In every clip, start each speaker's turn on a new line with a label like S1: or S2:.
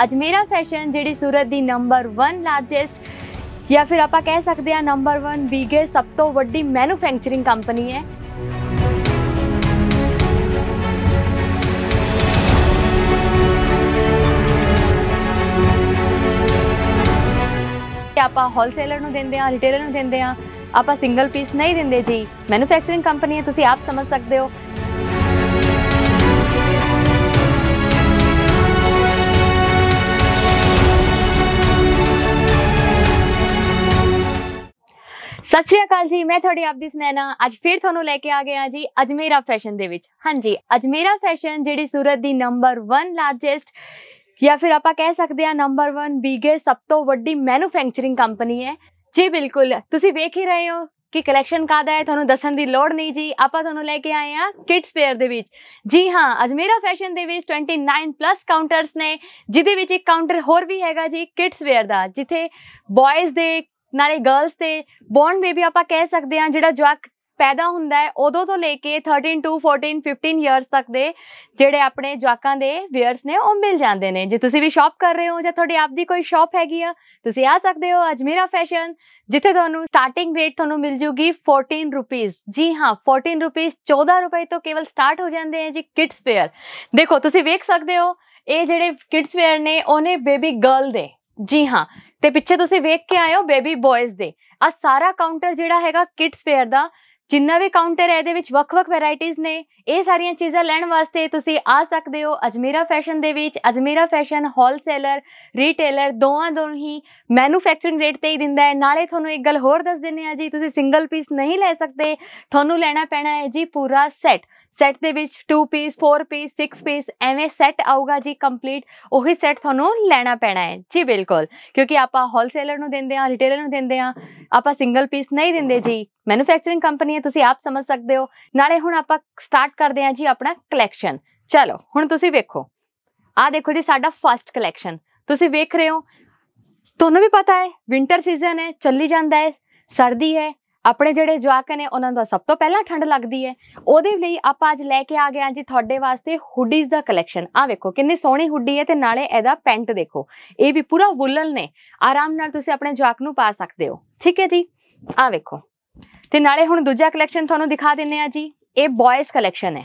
S1: Ajmera fashion जी सूरत की number one largest या फिर आप कह सकते हैं नंबर वन बीगे सब तो वीडी मैनुफैक्चरिंग कंपनी है आप होलसेलर देंगे रिटेलर देंगे आप सिंगल पीस नहीं देंगे जी मैनुफैक्चरिंग कंपनी है तुम आप समझ सकते हो ਸਤਿ ਸ਼੍ਰੀ ਅਕਾਲ ਜੀ ਮੈਂ ਤੁਹਾਡੀ ਆਪ ਦੀ ਸੁਨੈਨਾ ਅੱਜ ਫੇਰ ਤੁਹਾਨੂੰ ਲੈ ਕੇ ਆ ਗਏ ਆ ਜੀ ਅਜਮੇਰਾ ਫੈਸ਼ਨ ਦੇ ਵਿੱਚ ਹਾਂਜੀ ਅਜਮੇਰਾ ਫੈਸ਼ਨ ਜਿਹੜੀ ਸੂਰਤ ਦੀ ਨੰਬਰ 1 ਲਾਰਜੈਸਟ ਜਾਂ ਫਿਰ ਆਪਾਂ ਕਹਿ ਸਕਦੇ ਆ ਨੰਬਰ 1 ਬਿਗੇਸਟ ਸਭ ਤੋਂ ਵੱਡੀ ਮੈਨੂਫੈਕਚਰਿੰਗ ਕੰਪਨੀ ਹੈ ਜੀ ਬਿਲਕੁਲ ਤੁਸੀਂ ਵੇਖ ਹੀ ਰਹੇ ਹੋ ਕਿ ਕਲੈਕਸ਼ਨ ਕਾਦਾ ਹੈ ਤੁਹਾਨੂੰ ਦੱਸਣ ਦੀ ਲੋੜ ਨਹੀਂ ਜੀ ਆਪਾਂ ਤੁਹਾਨੂੰ ਲੈ ਕੇ ਆਏ ਆ ਕਿਡਸ ਵੇਅਰ ਦੇ ਵਿੱਚ ਜੀ ਹਾਂ ਅਜਮੇਰਾ ਫੈਸ਼ਨ ਦੇ ਵਿੱਚ 29 ਪਲੱਸ ਕਾਊਂਟਰਸ ਨੇ ਜਿਦੇ ਵਿੱਚ ਇੱਕ ਕਾਊਂਟਰ ਹੋਰ ਵੀ ਹੈਗਾ ਜੀ ਕਿਡਸ ਵੇਅਰ ਦਾ ਜਿੱਥੇ ਬॉयਜ਼ ਦੇ ਨਾਲੇ ਗਰਲਸ ਤੇ ਬੌਂਡ ਬੇਬੀ ਆਪਾਂ ਕਹਿ ਸਕਦੇ ਹਾਂ ਜਿਹੜਾ ਜਵਾਕ ਪੈਦਾ ਹੁੰਦਾ ਹੈ ਉਦੋਂ ਤੋਂ ਲੈ ਕੇ 13 ਟੂ 14 15 ਇਅਰਸ ਤੱਕ ਦੇ ਜਿਹੜੇ ਆਪਣੇ ਜਵਾਕਾਂ ਦੇ ਵੇਅਰਸ ਨੇ ਉਹ ਮਿਲ ਜਾਂਦੇ ਨੇ ਜੇ ਤੁਸੀਂ ਵੀ ਸ਼ਾਪ ਕਰ ਰਹੇ ਹੋ ਜਾਂ ਤੁਹਾਡੀ ਆਪਦੀ ਕੋਈ ਸ਼ਾਪ ਹੈਗੀ ਆ ਤੁਸੀਂ ਆ ਸਕਦੇ ਹੋ ਅਜਮੇਰਾ ਫੈਸ਼ਨ ਜਿੱਥੇ ਤੁਹਾਨੂੰ ਸਟਾਰਟਿੰਗ ਰੇਟ ਤੁਹਾਨੂੰ ਮਿਲ ਜੂਗੀ 14 ਰੁਪਏ ਜੀ ਹਾਂ 14 ਰੁਪਏ 14 ਰੁਪਏ ਤੋਂ ਕੇਵਲ ਸਟਾਰਟ ਹੋ ਜਾਂਦੇ ਆ ਜੀ ਕਿਡਸ ਵੇਅਰ ਦੇਖੋ ਤੁਸੀਂ ਵੇਖ ਸਕਦੇ ਹੋ ਇਹ ਜਿਹੜੇ ਕਿਡਸ ਵੇਅਰ ਨੇ ਉਹਨੇ ਬੇਬੀ ਗਰਲ ਦੇ ਜੀ ਹਾਂ ਤੇ ਪਿੱਛੇ ਤੁਸੀਂ ਵੇਖ ਕੇ ਆਏ ਹੋ ਬੇਬੀ ਬॉयਜ਼ ਦੇ ਆ ਸਾਰਾ ਕਾਊਂਟਰ ਜਿਹੜਾ ਹੈਗਾ ਕਿਡਸ ਵੇਅਰ ਦਾ ਜਿੰਨਾ ਵੀ ਕਾਊਂਟਰ ਹੈ ਇਹਦੇ ਵਿੱਚ ਵੱਖ-ਵੱਖ ਵੈਰਾਈਟੀਆਂ ਨੇ ਇਹ ਸਾਰੀਆਂ ਚੀਜ਼ਾਂ ਲੈਣ ਵਾਸਤੇ ਤੁਸੀਂ ਆ ਸਕਦੇ ਹੋ ਅਜਮੇਰਾ ਫੈਸ਼ਨ ਦੇ ਵਿੱਚ ਅਜਮੇਰਾ ਫੈਸ਼ਨ ਹੋਲਸੇਲਰ ਰੀਟੇਲਰ ਦੋਵਾਂ ਦੋ ਹੀ ਮੈਨੂਫੈਕਚਰਿੰਗ ਰੇਟ ਤੇ ਹੀ ਦਿੰਦਾ ਹੈ ਨਾਲੇ ਤੁਹਾਨੂੰ ਇੱਕ ਗੱਲ ਹੋਰ ਦੱਸ ਦਿੰਨੇ ਆ ਜੀ ਤੁਸੀਂ ਸਿੰਗਲ ਪੀਸ ਨਹੀਂ ਲੈ ਸਕਦੇ ਤੁਹਾਨੂੰ ਲੈਣਾ ਪੈਣਾ ਹੈ ਜੀ ਪੂਰਾ ਸੈੱਟ सैट के two piece four piece six piece एवं सैट आऊगा जी कंप्लीट उ सैट थोनों लैना पैना है जी बिल्कुल क्योंकि आप होलसेलर देंगे रिटेलर देंगे आप सिंगल पीस नहीं देंगे जी मैनुफैक्चरिंग कंपनी है तुम आप समझ सकते हो नाले हूँ आप स्टार्ट करते हैं जी अपना कलैक्शन चलो हूँ तुम वेखो आ देखो जी साडा फस्ट कलैक्शन तुम वेख रहे हो तुम्हें भी पता है विंटर सीजन है चली जाता है सर्दी है ਆਪਣੇ ਜਿਹੜੇ ਜਵਾਕ ਨੇ ਉਹਨਾਂ ਦਾ ਸਭ ਤੋਂ ਪਹਿਲਾਂ ਠੰਡ ਲੱਗਦੀ ਹੈ ਉਹਦੇ ਲਈ ਆਪਾਂ ਅੱਜ ਲੈ ਕੇ ਆ ਗਏ ਆ ਜੀ ਤੁਹਾਡੇ ਵਾਸਤੇ ਹੁੱਡੀਜ਼ ਦਾ ਕਲੈਕਸ਼ਨ ਆ ਵੇਖੋ ਕਿੰਨੀ ਸੋਹਣੀ ਹੁੱਡੀ ਹੈ ਤੇ ਨਾਲੇ ਇਹਦਾ ਪੈਂਟ ਦੇਖੋ ਇਹ ਵੀ ਪੂਰਾ ਵੁੱਲਨ ਨੇ ਆਰਾਮ ਨਾਲ ਤੁਸੀਂ ਆਪਣੇ ਜਵਾਕ ਨੂੰ ਪਾ ਸਕਦੇ ਹੋ ਠੀਕ ਹੈ ਜੀ ਆ ਵੇਖੋ ਤੇ ਨਾਲੇ ਹੁਣ ਦੂਜਾ ਕਲੈਕਸ਼ਨ ਤੁਹਾਨੂੰ ਦਿਖਾ ਦਿੰਨੇ ਆ ਜੀ ਇਹ ਬॉयਜ਼ ਕਲੈਕਸ਼ਨ ਹੈ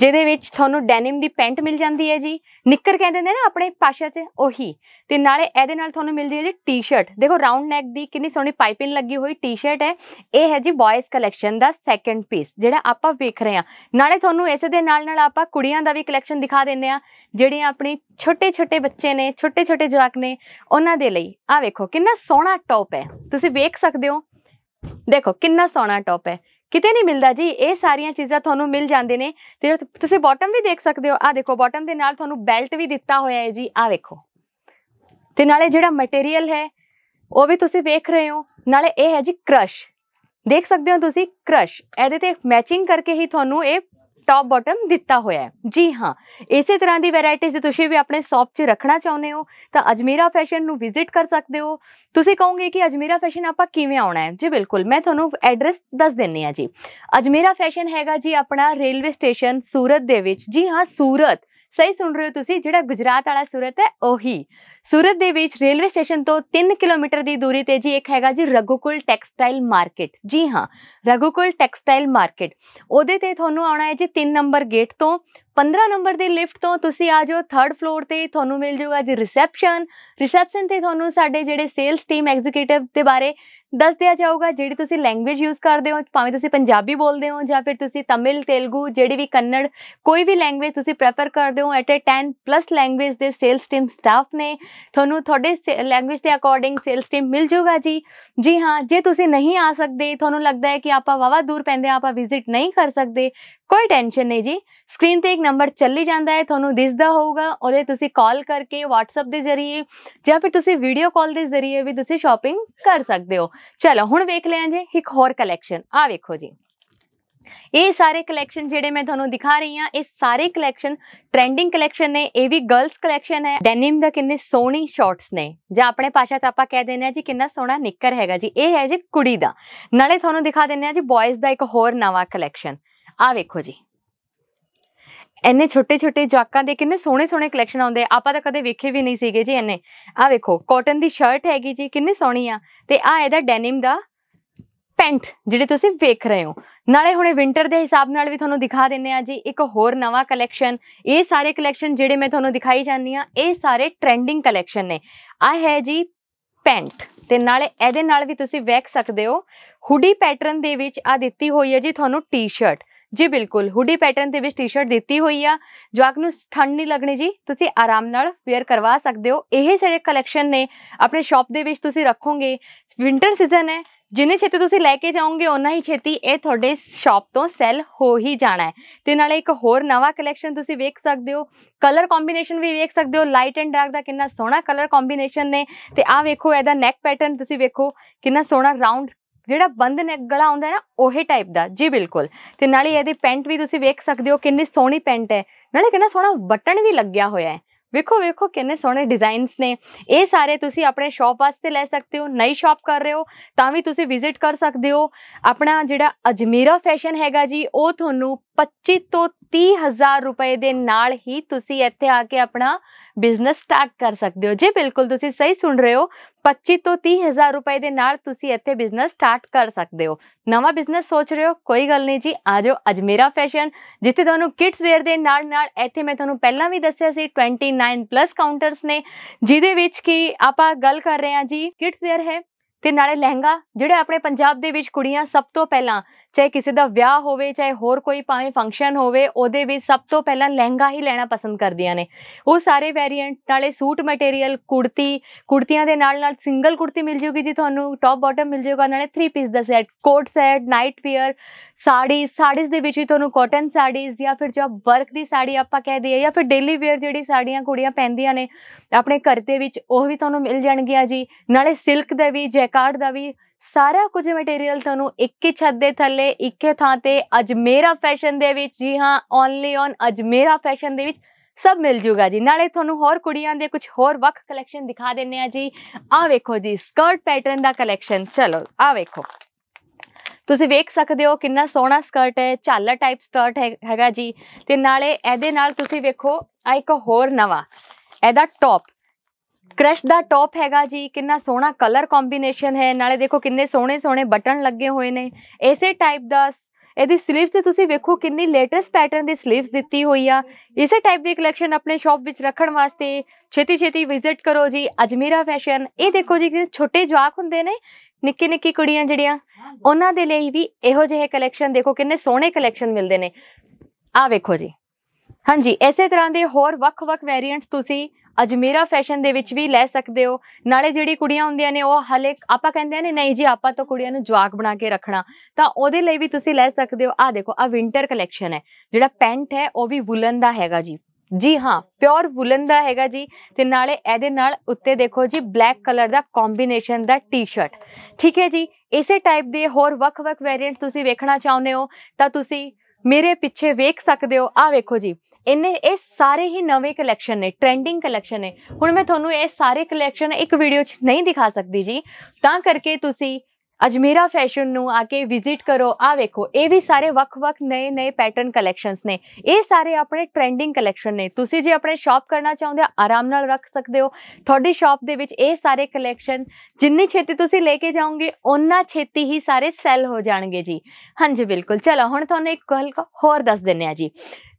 S1: ਜਿਹਦੇ ਵਿੱਚ ਤੁਹਾਨੂੰ ਡੈਨਿਮ ਦੀ ਪੈਂਟ ਮਿਲ ਜਾਂਦੀ ਹੈ ਜੀ ਨਿੱਕਰ ਕਹਿੰਦੇ ਨੇ ਨਾ ਆਪਣੇ ਭਾਸ਼ਾ 'ਚ ਉਹੀ ਤੇ ਨਾਲੇ ਇਹਦੇ ਨਾਲ ਤੁਹਾਨੂੰ ਮਿਲਦੀ ਹੈ ਜੀ ਟੀ-ਸ਼ਰਟ ਦੇਖੋ ਰਾਉਂਡ ਨੈਕ ਦੀ ਕਿੰਨੀ ਸੋਹਣੀ ਪਾਈਪਿੰਗ ਲੱਗੀ ਹੋਈ ਟੀ-ਸ਼ਰਟ ਹੈ ਇਹ ਹੈ ਜੀ ਬॉयਜ਼ ਕਲੈਕਸ਼ਨ ਦਾ ਸੈਕੰਡ ਪੀਸ ਜਿਹੜਾ ਆਪਾਂ ਵੇਖ ਰਹੇ ਹਾਂ ਨਾਲੇ ਤੁਹਾਨੂੰ ਇਸੇ ਦੇ ਨਾਲ ਨਾਲ ਆਪਾਂ ਕੁੜੀਆਂ ਦਾ ਵੀ ਕਲੈਕਸ਼ਨ ਦਿਖਾ ਦਿੰਨੇ ਆ ਜਿਹੜੀਆਂ ਆਪਣੀ ਛੋਟੇ-ਛੋਟੇ ਬੱਚੇ ਨੇ ਛੋਟੇ-ਛੋਟੇ ਜਵਾਕ ਨੇ ਉਹਨਾਂ ਦੇ ਲਈ ਆ ਵੇਖੋ ਕਿੰਨਾ ਸੋਹਣਾ ਟੌਪ ਹੈ ਤੁਸੀਂ ਵੇਖ ਸਕਦੇ ਹੋ ਦੇਖੋ ਕਿੰਨਾ ਸੋਹਣਾ ਟੌਪ ਹੈ कितने नहीं मिलता जी ये सारिया चीज़ा थोड़ू मिल जाते हैं तो बॉटम तो भी देख सकते हो आ देखो बॉटम के नाल बैल्ट भी दिता हो जी आखो तो नाले जोड़ा मटेरियल है वह भी तुम वेख रहे हो नाले ये है जी क्रश देख सकते हो तुम क्रश ए मैचिंग करके ही थोड़ू ये टॉप बॉटम दिता होया जी हाँ इस तरह की वैरायटी जो तुम भी अपने शॉप से रखना चाहते हो तो अजमेरा फैशन विजिट कर सकते हो तुम कहो कि अजमेरा फैशन आप किमें आना है जी बिल्कुल मैं थोनों एड्रेस दस दें जी अजमेरा फैशन हैगा जी अपना रेलवे स्टेशन सूरत दे जी हाँ सूरत सही सुन रहे हो तुम जो गुजरात वाला सूरत है उ सूरत के रेलवे स्टेशन तो तीन किलोमीटर की दूरी पर जी एक हैगा जी रघुकुल टैक्सटाइल मार्केट जी हाँ रघुकुल टैक्सटाइल मार्केट वो थोनू आना है जी तीन नंबर गेट तो 15 ਨੰਬਰ ਦੀ ਲਿਫਟ ਤੋਂ ਤੁਸੀਂ ਆ ਜਾਓ 3rd ਫਲੋਰ ਤੇ ਤੁਹਾਨੂੰ ਮਿਲ ਜਾਊਗਾ ਜੀ ਰਿਸੈਪਸ਼ਨ ਰਿਸੈਪਸ਼ਨ ਤੇ ਤੁਹਾਨੂੰ ਸਾਡੇ ਜਿਹੜੇ ਸੇਲਸ ਟੀਮ ਐਗਜ਼ੀਕਿਊਟਿਵ ਦੇ ਬਾਰੇ ਦੱਸ ਦਿਆ ਜਾਊਗਾ ਜਿਹੜੀ ਤੁਸੀਂ ਲੈਂਗੁਏਜ ਯੂਜ਼ ਕਰਦੇ ਹੋ ਭਾਵੇਂ ਤੁਸੀਂ ਪੰਜਾਬੀ ਬੋਲਦੇ ਹੋ ਜਾਂ ਫਿਰ ਤੁਸੀਂ ਤਮਿਲ ਤੇਲਗੂ ਜਿਹੜੀ ਵੀ ਕੰਨੜ ਕੋਈ ਵੀ ਲੈਂਗੁਏਜ ਤੁਸੀਂ ਪ੍ਰੈਫਰ ਕਰਦੇ ਹੋ ਐਟ ਅ 10 ਪਲੱਸ ਲੈਂਗੁਏਜ ਦੇ ਸੇਲਸ ਟੀਮ ਸਟਾਫ ਨੇ ਤੁਹਾਨੂੰ ਤੁਹਾਡੇ ਲੈਂਗੁਏਜ ਦੇ ਅਕੋਰਡਿੰਗ ਸੇਲਸ ਟੀਮ ਮਿਲ ਜਾਊਗਾ ਜੀ ਜੀ ਹਾਂ ਜੇ ਤੁਸੀਂ ਨਹੀਂ ਆ ਸਕਦੇ ਤੁਹਾਨੂੰ ਲੱਗਦਾ ਹੈ ਕਿ ਆਪਾਂ ਵਾਵਾ ਦੂਰ ਪੈਂਦੇ ਆਪਾਂ ਵਿਜ਼ਿਟ ਨਹੀਂ ਕਰ ਸਕਦੇ कोई टेंशन नहीं जी स्क्रीन पर एक नंबर चली जाता है थोड़ा दिसदा होगा और कॉल करके वट्सअप के जरिए या फिर तुम वीडियो कॉल के जरिए भी तुम शॉपिंग कर सकते हो चलो हूँ वेख लिया जी एक होर कलैक्शन आ जी ये सारे कलैक्शन जेडे मैं थोड़ा दिखा रही हूँ ये सारे कलैक्शन ट्रेंडिंग कलैक्शन ने यह भी गर्ल्स कलैक्शन है डेनिम का किन्ने सोहनी शॉर्ट्स ने ज अपने भाषा से आप कह दें जी कि सोहना निकर है जी ये है जी कुड़ी का नाले थोनों दिखा दें जी बॉयज़ का एक होर नवा कलैक्शन ਆ ਵੇਖੋ ਜੀ ਇੰਨੇ ਛੋਟੇ ਛੋਟੇ ਜਵਾਕਾਂ ਦੇ ਕਿੰਨੇ ਸੋਹਣੇ ਸੋਹਣੇ ਕਲੈਕਸ਼ਨ ਆਉਂਦੇ ਆਪਾਂ ਤਾਂ ਕਦੇ ਵੇਖੇ ਵੀ ਨਹੀਂ ਸੀਗੇ ਜੀ ਇੰਨੇ ਆ ਵੇਖੋ ਕਾਟਨ ਦੀ ਸ਼ਰਟ ਹੈਗੀ ਜੀ ਕਿੰਨੀ ਸੋਹਣੀ ਆ ਤੇ ਆ ਇਹਦਾ ਡੈਨਿਮ ਦਾ ਪੈਂਟ ਜਿਹੜੇ ਤੁਸੀਂ ਵੇਖ ਰਹੇ ਹੋ ਨਾਲੇ ਹੁਣੇ ਵਿంటర్ ਦੇ ਹਿਸਾਬ ਨਾਲ ਵੀ ਤੁਹਾਨੂੰ ਦਿਖਾ ਦਿੰਨੇ ਆ ਜੀ ਇੱਕ ਹੋਰ ਨਵਾਂ ਕਲੈਕਸ਼ਨ ਇਹ ਸਾਰੇ ਕਲੈਕਸ਼ਨ ਜਿਹੜੇ ਮੈਂ ਤੁਹਾਨੂੰ ਦਿਖਾਈ ਜਾਂਦੀ ਆ ਇਹ ਸਾਰੇ ਟ੍ਰੈਂਡਿੰਗ ਕਲੈਕਸ਼ਨ ਨੇ ਆ ਹੈ ਜੀ ਪੈਂਟ ਤੇ ਨਾਲੇ ਇਹਦੇ ਨਾਲ ਵੀ ਤੁਸੀਂ ਵੇਖ ਸਕਦੇ ਹੋ ਹੁਡੀ ਪੈਟਰਨ ਦੇ ਵਿੱਚ ਆ ਦਿੱਤੀ ਹੋਈ ਹੈ ਜੀ ਤੁਹਾਨੂੰ ਟੀ-ਸ਼ਰਟ ਜੀ ਬਿਲਕੁਲ ਹੁੱਡੀ ਪੈਟਰਨ ਦੇ ਵਿੱਚ ਟੀ-ਸ਼ਰਟ ਦਿੱਤੀ ਹੋਈ ਆ ਜਵਾਕ ਨੂੰ ਠੰਡ ਨਹੀਂ ਲੱਗਣੀ ਜੀ ਤੁਸੀਂ ਆਰਾਮ ਨਾਲ ਵੇਅਰ ਕਰਵਾ ਸਕਦੇ ਹੋ ਇਹ ਸਾਰੇ ਕਲੈਕਸ਼ਨ ਨੇ ਆਪਣੇ ਸ਼ਾਪ ਦੇ ਵਿੱਚ ਤੁਸੀਂ ਰੱਖੋਗੇ ਵਿంటర్ ਸੀਜ਼ਨ ਹੈ ਜਿੰਨੇ ਛੇਤੀ ਤੁਸੀਂ ਲੈ ਕੇ ਜਾਓਗੇ ਉਨਾ ਹੀ ਛੇਤੀ ਇਹ ਤੁਹਾਡੇ ਸ਼ਾਪ ਤੋਂ ਸੈਲ ਹੋ ਹੀ ਜਾਣਾ ਹੈ ਤੇ ਨਾਲੇ ਇੱਕ ਹੋਰ ਨਵਾਂ ਕਲੈਕਸ਼ਨ ਤੁਸੀਂ ਵੇਖ ਸਕਦੇ ਹੋ ਕਲਰ ਕੰਬੀਨੇਸ਼ਨ ਵੀ ਵੇਖ ਸਕਦੇ ਹੋ ਲਾਈਟ ਐਂਡ ਡਾਰਕ ਦਾ ਕਿੰਨਾ ਸੋਹਣਾ ਕਲਰ ਕੰਬੀਨੇਸ਼ਨ ਨੇ ਤੇ ਆਹ ਵੇਖੋ ਇਹਦਾ ਨੈਕ ਪੈਟਰਨ ਤੁਸੀਂ ਵੇਖੋ ਕਿੰਨਾ ਸੋਹਣਾ ਰਾਉਂਡ ਜਿਹੜਾ ਬੰਦ ਨੈਕ ਗਲਾ ਆਉਂਦਾ ਨਾ ਉਹੇ ਟਾਈਪ ਦਾ ਜੀ ਬਿਲਕੁਲ ਤੇ ਨਾਲੇ ਇਹਦੀ ਪੈਂਟ ਵੀ ਤੁਸੀਂ ਵੇਖ ਸਕਦੇ ਹੋ ਕਿੰਨੀ ਸੋਹਣੀ ਪੈਂਟ ਹੈ ਨਾਲੇ ਕਿੰਨਾ ਸੋਹਣਾ ਬਟਨ ਵੀ ਲੱਗਿਆ ਹੋਇਆ ਹੈ ਵੇਖੋ ਵੇਖੋ ਕਿੰਨੇ ਸੋਹਣੇ ਡਿਜ਼ਾਈਨਸ ਨੇ ਇਹ ਸਾਰੇ ਤੁਸੀਂ ਆਪਣੇ ਸ਼ਾਪ ਵਾਸਤੇ ਲੈ ਸਕਦੇ ਹੋ ਨਈ ਸ਼ਾਪ ਕਰ ਰਹੇ ਹੋ ਤਾਂ ਵੀ ਤੁਸੀਂ ਵਿਜ਼ਿਟ ਕਰ ਸਕਦੇ ਹੋ ਆਪਣਾ ਜਿਹੜਾ ਅਜਮੀਰਾ ਫੈਸ਼ਨ ਹੈਗਾ ਜੀ ਉਹ ਤੁਹਾਨੂੰ 25 ਤੋਂ तीह हज़ार रुपए के नाल ही तुम इतने आके अपना बिजनेस स्टार्ट कर सकते हो जे बिल्कुल तुम सही सुन रहे हो पच्ची तो तीह हज़ार रुपए के नाल इतने बिजनेस स्टार्ट कर सकते हो नवा बिजनेस सोच रहे हो कोई गल नहीं जी आ जाओ अज मेरा फैशन जिते थोड़ा किड्स वेयर के नाल इतने मैं थोड़ा पहला भी दसिया ट्वेंटी नाइन प्लस काउंटरस ने जिद कि आप गल कर रहे हैं जी किड्स वेयर है तो नाले लहंगा जोड़े अपने पंजाब के कुड़ियाँ सब तो पहला ਚਾਹੇ ਕਿਸੇ ਦਾ ਵਿਆਹ ਹੋਵੇ ਚਾਹੇ ਹੋਰ ਕੋਈ ਭਾਵੇਂ ਫੰਕਸ਼ਨ ਹੋਵੇ ਉਹਦੇ ਵਿੱਚ ਸਭ ਤੋਂ ਪਹਿਲਾਂ ਲਹਿੰਗਾ ਹੀ ਲੈਣਾ ਪਸੰਦ ਕਰਦੀਆਂ ਨੇ ਉਹ ਸਾਰੇ ਵੇਰੀਐਂਟ ਨਾਲੇ ਸੂਟ ਮਟੀਰੀਅਲ ਕੁੜਤੀ ਕੁੜਤੀਆਂ ਦੇ ਨਾਲ ਨਾਲ ਸਿੰਗਲ ਕੁੜਤੀ ਮਿਲ ਜੂਗੀ ਜੀ ਤੁਹਾਨੂੰ ਟੌਪ ਬਾਟਮ ਮਿਲ ਜੂਗਾ ਨਾਲੇ 3 ਪੀਸ ਦਾ set coat set nightwear sari saris ਦੇ ਵਿੱਚ ਹੀ ਤੁਹਾਨੂੰ ਕਾਟਨ ਸਾੜੀਜ਼ ਜਾਂ ਫਿਰ ਜੋ ਵਰਕ ਦੀ ਸਾੜੀ ਆਪਾਂ ਕਹਿ ਦਈਏ ਜਾਂ ਫਿਰ ਡੇਲੀ ਵੇਅਰ ਜਿਹੜੀ ਸਾੜੀਆਂ ਕੁੜੀਆਂ ਪੈਂਦੀਆਂ ਨੇ ਆਪਣੇ ਘਰ ਦੇ ਵਿੱਚ ਉਹ ਵੀ ਤੁਹਾਨੂੰ ਮਿਲ ਜਾਣਗੀਆਂ ਜੀ ਨਾਲੇ ਸਿਲਕ ਦਾ ਵੀ ਜੈਕਾਰਡ ਦਾ ਵੀ ਸਾਰਾ ਕੁਝ ਮਟੀਰੀਅਲ ਤੁਹਾਨੂੰ ਇੱਕ ਹੀ ਛੱਤ ਦੇ ਥੱਲੇ ਇੱਕੇ ਥਾਂ ਤੇ ਅਜਮੇਰਾ ਫੈਸ਼ਨ ਦੇ ਵਿੱਚ ਜੀ ਹਾਂ ਓਨਲੀ ਔਨ ਅਜਮੇਰਾ ਫੈਸ਼ਨ ਦੇ ਵਿੱਚ ਸਭ ਮਿਲ ਜੂਗਾ ਜੀ ਨਾਲੇ ਤੁਹਾਨੂੰ ਹੋਰ ਕੁੜੀਆਂ ਦੇ ਕੁਝ ਹੋਰ ਵੱਖ ਕਲੈਕਸ਼ਨ ਦਿਖਾ ਦਿੰਨੇ ਆ ਜੀ ਆ ਵੇਖੋ ਜੀ ਸਕਰਟ ਪੈਟਰਨ ਦਾ ਕਲੈਕਸ਼ਨ ਚਲੋ ਆ ਵੇਖੋ ਤੁਸੀਂ ਵੇਖ ਸਕਦੇ ਹੋ ਕਿੰਨਾ ਸੋਹਣਾ ਸਕਰਟ ਹੈ ਝਾਲਾ ਟਾਈਪ ਸਕਰਟ ਹੈਗਾ ਜੀ ਤੇ ਨਾਲੇ ਇਹਦੇ ਨਾਲ ਤੁਸੀਂ ਵੇਖੋ ਆ ਇੱਕ ਹੋਰ ਨਵਾਂ ਇਹਦਾ ਟੌਪ ਕ੍ਰਸ਼ ਦਾ ਟੌਪ ਹੈਗਾ ਜੀ ਕਿੰਨਾ ਸੋਹਣਾ ਕਲਰ ਕੰਬੀਨੇਸ਼ਨ ਹੈ ਨਾਲੇ ਦੇਖੋ ਕਿੰਨੇ ਸੋਹਣੇ ਸੋਹਣੇ ਬਟਨ ਲੱਗੇ ਹੋਏ ਨੇ ਐਸੇ ਟਾਈਪ ਦਾ ਇਹਦੀ 슬ੀਵਸ ਤੇ ਤੁਸੀਂ ਵੇਖੋ ਕਿੰਨੀ ਲੇਟੈਸਟ ਪੈਟਰਨ ਦੀ 슬ੀਵਸ ਦਿੱਤੀ ਹੋਈ ਆ ਇਸੇ ਟਾਈਪ ਦੀ ਕਲੈਕਸ਼ਨ ਆਪਣੇ ਸ਼ਾਪ ਵਿੱਚ ਰੱਖਣ ਵਾਸਤੇ ਛੇਤੀ ਛੇਤੀ ਵਿਜ਼ਿਟ ਕਰੋ ਜੀ ਅਜਮੀਰਾ ਫੈਸ਼ਨ ਇਹ ਦੇਖੋ ਜੀ ਕਿ ਛੋਟੇ ਜਵਾਕ ਹੁੰਦੇ ਨੇ ਨਿੱਕੀ ਨਿੱਕੀ ਕੁੜੀਆਂ ਜਿਹੜੀਆਂ ਉਹਨਾਂ ਦੇ ਲਈ ਵੀ ਇਹੋ ਜਿਹੇ ਕਲੈਕਸ਼ਨ ਦੇਖੋ ਕਿੰਨੇ ਸੋਹਣੇ ਕਲੈਕਸ਼ਨ ਮਿਲਦੇ ਨੇ ਆ ਵੇਖੋ ਜੀ ਹਾਂਜੀ ਇਸੇ ਤਰ੍ਹਾਂ ਦੇ ਹੋਰ ਵੱਖ-ਵੱਖ ਵੇਰੀਐਂਟਸ ਤੁਸੀਂ ਅਜਮੇਰਾ ਫੈਸ਼ਨ ਦੇ ਵਿੱਚ ਵੀ ਲੈ ਸਕਦੇ ਹੋ ਨਾਲੇ ਜਿਹੜੀ ਕੁੜੀਆਂ ਹੁੰਦੀਆਂ ਨੇ ਉਹ ਹਲੇ ਆਪਾਂ ਕਹਿੰਦੇ ਨੇ ਨਹੀਂ ਜੀ ਆਪਾਂ ਤਾਂ ਕੁੜੀਆਂ ਨੂੰ ਜਵਾਕ ਬਣਾ ਕੇ ਰੱਖਣਾ ਤਾਂ ਉਹਦੇ ਲਈ ਵੀ ਤੁਸੀਂ ਲੈ ਸਕਦੇ ਹੋ ਆ ਦੇਖੋ ਆ ਵਿంటర్ ਕਲੈਕਸ਼ਨ ਹੈ ਜਿਹੜਾ ਪੈਂਟ ਹੈ ਉਹ ਵੀ ਵੁਲਨ ਦਾ ਹੈਗਾ ਜੀ ਜੀ ਹਾਂ ਪਿਓਰ ਵੁਲਨ ਦਾ ਹੈਗਾ ਜੀ ਤੇ ਨਾਲੇ ਇਹਦੇ ਨਾਲ ਉੱਤੇ ਦੇਖੋ ਜੀ ਬਲੈਕ ਕਲਰ ਦਾ ਕੰਬੀਨੇਸ਼ਨ ਦਾ ਟੀ-ਸ਼ਰਟ ਠੀਕ ਹੈ ਜੀ ਇਸੇ ਟਾਈਪ ਦੇ ਹੋਰ ਵੱਖ-ਵੱਖ ਵੇਰੀਐਂਟ ਤੁਸੀਂ ਵੇਖਣਾ ਚਾਹੁੰਦੇ ਹੋ ਤਾਂ ਤੁਸੀਂ ਮੇਰੇ ਪਿੱਛੇ ਵੇਖ ਸਕਦੇ ਹੋ ਆ ਵੇਖੋ ਜੀ ਇਹਨੇ ਇਹ ਸਾਰੇ ਹੀ ਨਵੇਂ ਕਲੈਕਸ਼ਨ ਨੇ ਟ੍ਰੈਂਡਿੰਗ ਕਲੈਕਸ਼ਨ ਨੇ ਹੁਣ ਮੈਂ ਤੁਹਾਨੂੰ ਇਹ ਸਾਰੇ ਕਲੈਕਸ਼ਨ ਇੱਕ ਵੀਡੀਓ 'ਚ ਨਹੀਂ ਦਿਖਾ ਸਕਦੀ ਜੀ ਤਾਂ ਕਰਕੇ ਤੁਸੀਂ अजमेरा फैशन आके विजिट करो કરો આ ये भी सारे वक् वक् नए नए पैटर्न कलैक्शन ने ये सारे अपने ट्रेंडिंग कलैक्शन ने तुम जो अपने शॉप करना चाहते हो आराम रख सकते हो थोड़ी शॉप के सारे कलैक्शन जिन्नी छेती तुम लेके जाओगे उन्ना छेती ही सारे सैल हो जाएंगे जी हाँ जी बिल्कुल चलो हम थोड़ा एक गल होर दस दें जी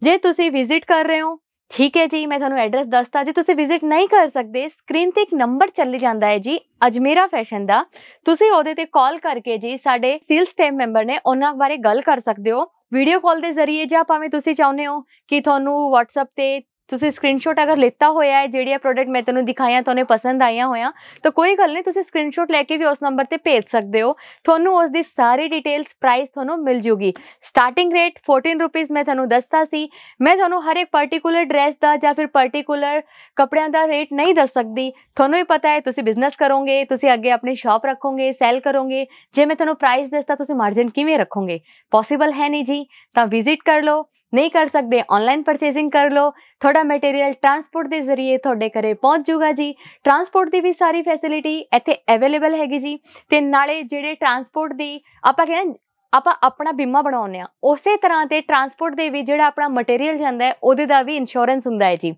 S1: जे तुम विजिट कर रहे हो ਠੀਕ ਹੈ ਜੀ ਮੈਂ ਤੁਹਾਨੂੰ ਐਡਰੈਸ ਦੱਸਤਾ ਜੇ ਤੁਸੀਂ ਵਿਜ਼ਿਟ ਨਹੀਂ ਕਰ ਸਕਦੇ ਸਕਰੀਨ ਤੇ ਇੱਕ ਨੰਬਰ ਚੱਲੇ ਜਾਂਦਾ ਹੈ ਜੀ ਅਜਮੇਰਾ ਫੈਸ਼ਨ ਦਾ ਤੁਸੀਂ ਉਹਦੇ ਤੇ ਕਾਲ ਕਰਕੇ ਜੀ ਸਾਡੇ ਸੇਲਸ ਟੀਮ ਮੈਂਬਰ ਨੇ ਉਹਨਾਂ ਬਾਰੇ ਗੱਲ ਕਰ ਸਕਦੇ ਹੋ ਵੀਡੀਓ ਕਾਲ ਦੇ ਜ਼ਰੀਏ ਜਾਂ ਭਾਵੇਂ ਤੁਸੀਂ ਚਾਹੁੰਦੇ ਹੋ ਕਿ ਤੁਹਾਨੂੰ WhatsApp ਤੇ ਤੁਸੀਂ ਸਕਰੀਨਸ਼ਾਟ ਅਗਰ ਲੈਤਾ ਹੋਇਆ ਹੈ ਜਿਹੜੀਆਂ ਪ੍ਰੋਡਕਟ ਮੈਂ ਤੁਹਾਨੂੰ ਦਿਖਾਇਆ ਤੁਹਾਨੂੰ ਪਸੰਦ ਆਇਆ ਹੋਇਆ ਤਾਂ ਕੋਈ ਗੱਲ ਨਹੀਂ ਤੁਸੀਂ ਸਕਰੀਨਸ਼ਾਟ ਲੈ ਕੇ ਵੀ ਉਸ ਨੰਬਰ ਤੇ ਭੇਜ ਸਕਦੇ ਹੋ ਤੁਹਾਨੂੰ ਉਸ ਦੀ ਸਾਰੀ ਡਿਟੇਲਸ ਪ੍ਰਾਈਸ ਤੁਹਾਨੂੰ ਮਿਲ ਜੂਗੀ ਸਟਾਰਟਿੰਗ ਰੇਟ 14 ਰੁਪਏ ਮੈਂ ਤੁਹਾਨੂੰ ਦੱਸਤਾ ਸੀ ਮੈਂ ਤੁਹਾਨੂੰ ਹਰ ਇੱਕ ਪਾਰਟਿਕੂਲਰ ਡਰੈਸ ਦਾ ਜਾਂ ਫਿਰ ਪਾਰਟਿਕੂਲਰ ਕੱਪੜਿਆਂ ਦਾ ਰੇਟ ਨਹੀਂ ਦੱਸ ਸਕਦੀ ਤੁਹਾਨੂੰ ਹੀ ਪਤਾ ਹੈ ਤੁਸੀਂ ਬਿਜ਼ਨਸ ਕਰੋਗੇ ਤੁਸੀਂ ਅੱਗੇ ਆਪਣੀ ਸ਼ਾਪ ਰੱਖੋਗੇ ਸੇਲ ਕਰੋਗੇ ਜੇ ਮੈਂ ਤੁਹਾਨੂੰ ਪ੍ਰਾਈਸ ਦੱਸਤਾ ਤੁਸੀਂ ਮਾਰਜਨ ਕਿਵੇਂ ਰੱਖੋਗੇ ਪੋਸੀਬਲ ਹੈ ਨਹੀਂ ਜੀ ਤਾਂ ਵਿਜ਼ਿਟ ਕਰ ਲਓ नहीं कर सकते ऑनलाइन परचेजिंग कर लो थोड़ा मटेरियल ट्रांसपोर्ट के जरिए थोड़े घर पहुँच जूगा जी ट्रांसपोर्ट की भी सारी फैसिलिटी इतने अवेलेबल हैगी जी तो नाले जेडे ट्रांसपोर्ट की आप कहने आप अपना बीमा बनाने उस तरह से ट्रांसपोर्ट के भी जोड़ा अपना मटेरियल जाता है वोद का भी इंश्योरेंस हूँ जी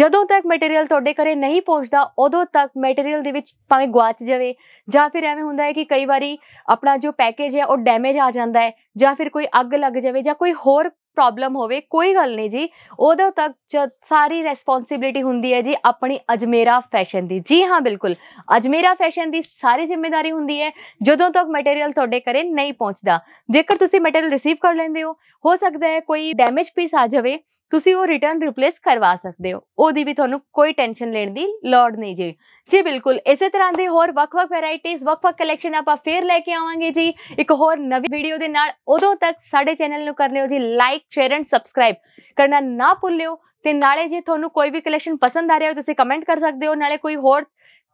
S1: जदों तक मटेरियल थोड़े घर नहीं पहुँचता उदों तक मटेरियल भावें गुआच जाए या फिर एवं होंगे है कि कई बार अपना जो पैकेज है वह डैमेज आ जाता है या फिर कोई अग लग जाए ज कोई होर प्रॉब्लम होवे कोई गल नहीं जी उदों तक ज सारी रेस्पोंसिबिलिटी होंगी है जी अपनी अजमेरा फैशन की जी हाँ बिल्कुल अजमेरा फैशन की सारी जिम्मेदारी होंगी है जो तक मटेरियल थोड़े घर नहीं पहुँचता जेकर तुम मटेरियल रिसीव कर लेंगे हो हो सकता है कोई डैमेज पीस आ जाए तो रिटर्न रिप्लेस करवा सकते हो भी थोड़ा कोई टेंशन लेने की लड़ नहीं जी जी बिल्कुल इस तरह के होर वक् वैराइटीज वक् वक् कलैक्शन आप फिर लेके आवेंगे जी एक होर नवी वीडियो के नदों तक साढ़े चैनल में कर लियो जी like like share and subscribe ਕਰਨਾ ਨਾ ਭੁੱਲਿਓ ਤੇ ਨਾਲੇ ਜੇ ਤੁਹਾਨੂੰ ਕੋਈ ਵੀ ਕਲੈਕਸ਼ਨ ਪਸੰਦ ਆ ਰਿਹਾ ਹੋ ਤੁਸੀਂ ਕਮੈਂਟ ਕਰ ਸਕਦੇ ਹੋ ਨਾਲੇ ਕੋਈ ਹੋਰ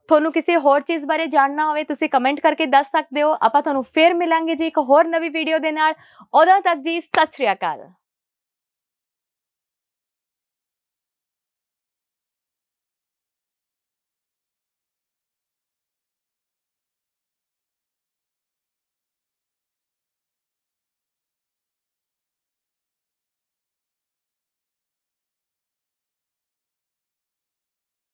S1: ਤੁਹਾਨੂੰ ਕਿਸੇ ਹੋਰ ਚੀਜ਼ ਬਾਰੇ ਜਾਣਨਾ ਹੋਵੇ ਤੁਸੀਂ ਕਮੈਂਟ ਕਰਕੇ ਦੱਸ ਸਕਦੇ ਹੋ ਆਪਾਂ ਤੁਹਾਨੂੰ ਫੇਰ ਮਿਲਾਂਗੇ ਜੀ ਇੱਕ ਹੋਰ ਨਵੀਂ ਵੀਡੀਓ ਦੇ ਨਾਲ ਉਦੋਂ ਤੱਕ ਜੀ ਸਤਿ ਸ਼੍ਰੀ ਅਕਾਲ